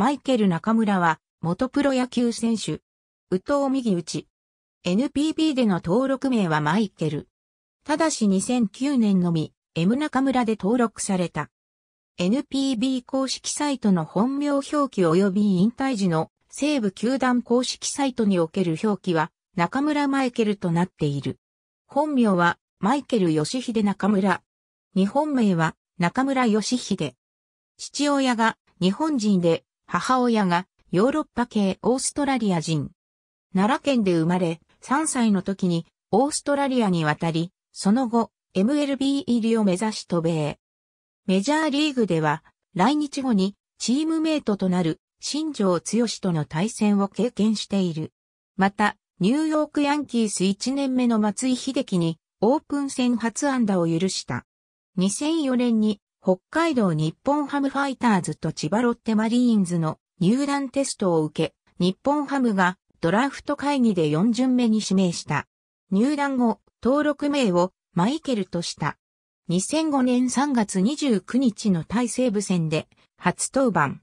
マイケル中村は、元プロ野球選手。宇藤右打ち。NPB での登録名はマイケル。ただし2009年のみ、M 中村で登録された。NPB 公式サイトの本名表記及び引退時の西部球団公式サイトにおける表記は中村マイケルとなっている。本名はマイケル義秀中村。日本名は中村義秀。父親が日本人で母親がヨーロッパ系オーストラリア人。奈良県で生まれ、3歳の時にオーストラリアに渡り、その後、MLB 入りを目指し渡米。メジャーリーグでは、来日後にチームメイトとなる新庄剛志との対戦を経験している。また、ニューヨークヤンキース1年目の松井秀喜にオープン戦初安打を許した。2004年に北海道日本ハムファイターズと千葉ロッテマリーンズの入団テストを受け、日本ハムがドラフト会議で4巡目に指名した。入団後、登録名をマイケルとした。2005年3月29日の対西部戦で初登板。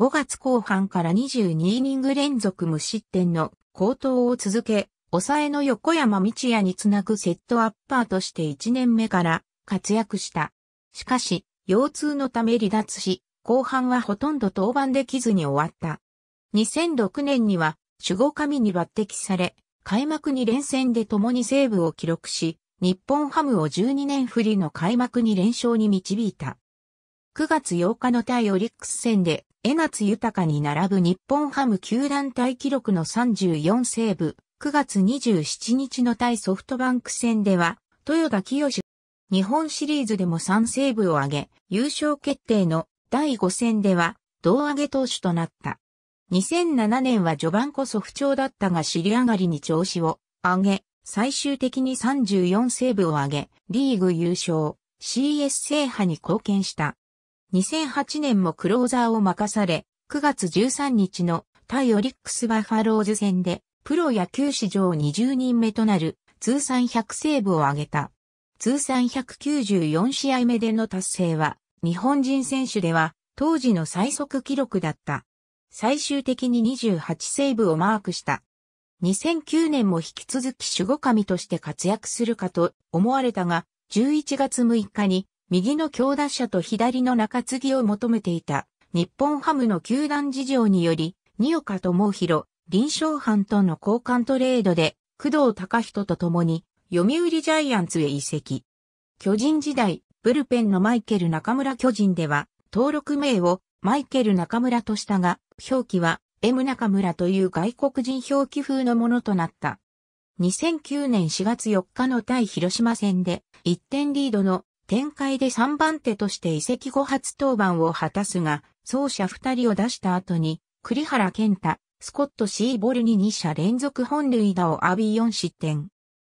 5月後半から22イニング連続無失点の高騰を続け、抑えの横山道也につなぐセットアッパーとして1年目から活躍した。しかし、腰痛のため離脱し、後半はほとんど登板できずに終わった。2006年には守護神に抜擢され、開幕に連戦で共にセーブを記録し、日本ハムを12年振りの開幕に連勝に導いた。9月8日の対オリックス戦で、江夏豊に並ぶ日本ハム球団大記録の34セーブ、9月27日の対ソフトバンク戦では、豊田清日本シリーズでも3セーブを挙げ、優勝決定の第5戦では、胴上げ投手となった。2007年は序盤こそ不調だったが尻上がりに調子を上げ、最終的に34セーブを上げ、リーグ優勝、CS 制覇に貢献した。2008年もクローザーを任され、9月13日の対オリックスバファローズ戦で、プロ野球史上20人目となる通算100セーブを挙げた。通算194試合目での達成は、日本人選手では当時の最速記録だった。最終的に28セーブをマークした。2009年も引き続き守護神として活躍するかと思われたが、11月6日に右の強打者と左の中継ぎを求めていた日本ハムの球団事情により、二岡智弘、臨床班との交換トレードで、工藤隆人と共に読売ジャイアンツへ移籍。巨人時代、ブルペンのマイケル中村巨人では、登録名をマイケル中村としたが、表記は M 中村という外国人表記風のものとなった。2009年4月4日の対広島戦で1点リードの展開で3番手として移籍後初登板を果たすが、走者2人を出した後に、栗原健太、スコット・シーボルに2者連続本塁打を浴び4失点。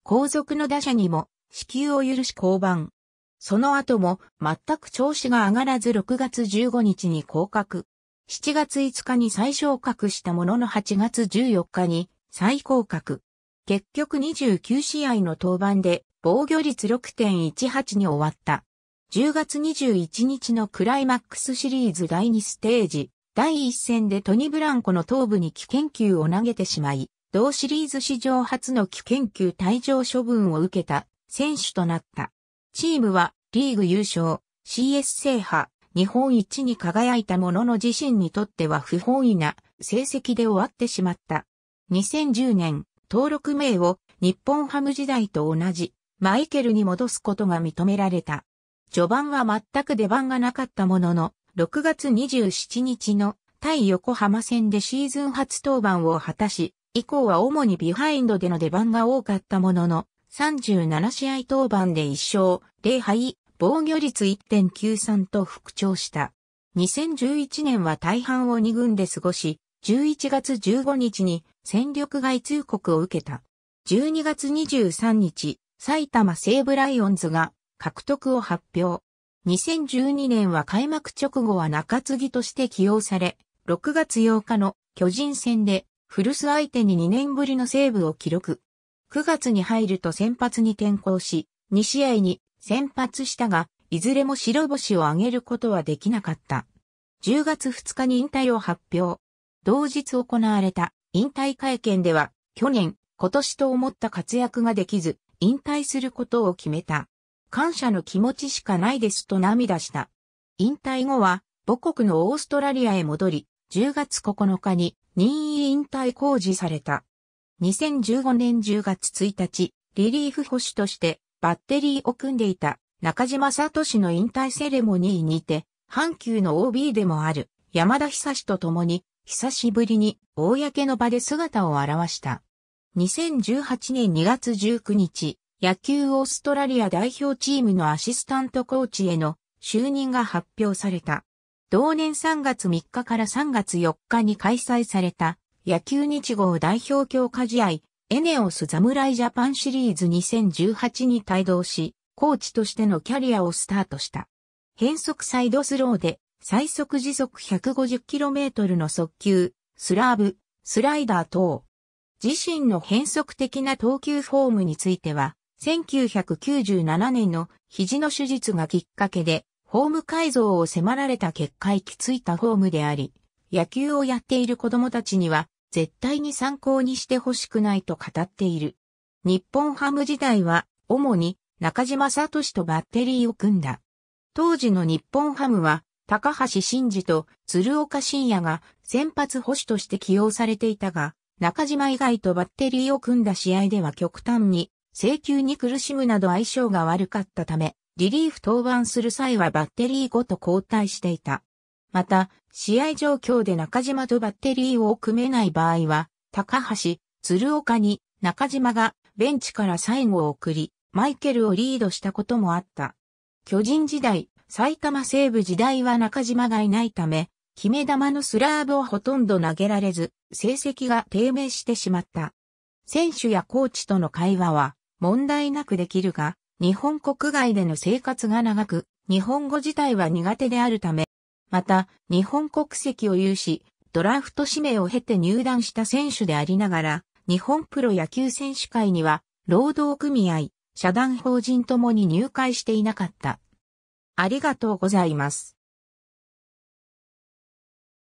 後続の打者にも支給を許し降板。その後も全く調子が上がらず6月15日に降格。7月5日に再昇格したものの8月14日に再降格。結局29試合の登板で防御率6.18に終わった。10月21日のクライマックスシリーズ第2ステージ、第1戦でトニ・ブランコの頭部に危険球を投げてしまい、同シリーズ史上初の危険球退場処分を受けた選手となった。チームはリーグ優勝、CS 制覇、日本一に輝いたものの自身にとっては不本意な成績で終わってしまった。2010年、登録名を日本ハム時代と同じマイケルに戻すことが認められた。序盤は全く出番がなかったものの、6月27日の対横浜戦でシーズン初登板を果たし、以降は主にビハインドでの出番が多かったものの、37試合登板で1勝、0敗、防御率1.93と復調した。2011年は大半を2軍で過ごし、11月15日に戦力外通告を受けた。12月23日、埼玉西武ライオンズが獲得を発表。2012年は開幕直後は中継ぎとして起用され、6月8日の巨人戦で古巣相手に2年ぶりのセーブを記録。9月に入ると先発に転向し、2試合に先発したが、いずれも白星を挙げることはできなかった。10月2日に引退を発表。同日行われた引退会見では、去年、今年と思った活躍ができず、引退することを決めた。感謝の気持ちしかないですと涙した。引退後は、母国のオーストラリアへ戻り、10月9日に任意引退工事された。2015年10月1日、リリーフ保守としてバッテリーを組んでいた中島聡の引退セレモニーにて、阪急の OB でもある山田久志と共に、久しぶりに公の場で姿を現した。2018年2月19日、野球オーストラリア代表チームのアシスタントコーチへの就任が発表された。同年3月3日から3月4日に開催された野球日号代表強化試合エネオス侍ジャパンシリーズ2018に帯同し、コーチとしてのキャリアをスタートした。変速サイドスローで最速時速 150km の速球、スラーブ、スライダー等。自身の変則的な投球フォームについては、1997年の肘の手術がきっかけでホーム改造を迫られた結果行き着いたホームであり、野球をやっている子供たちには絶対に参考にしてほしくないと語っている。日本ハム時代は主に中島聡とバッテリーを組んだ。当時の日本ハムは高橋真二と鶴岡慎也が先発捕手として起用されていたが、中島以外とバッテリーを組んだ試合では極端に、請求に苦しむなど相性が悪かったため、リリーフ登板する際はバッテリーごと交代していた。また、試合状況で中島とバッテリーを組めない場合は、高橋、鶴岡に中島がベンチから最後を送り、マイケルをリードしたこともあった。巨人時代、埼玉西部時代は中島がいないため、決め球のスラーブをほとんど投げられず、成績が低迷してしまった。選手やコーチとの会話は問題なくできるが、日本国外での生活が長く、日本語自体は苦手であるため、また、日本国籍を有し、ドラフト指名を経て入団した選手でありながら、日本プロ野球選手会には、労働組合、社団法人ともに入会していなかった。ありがとうございます。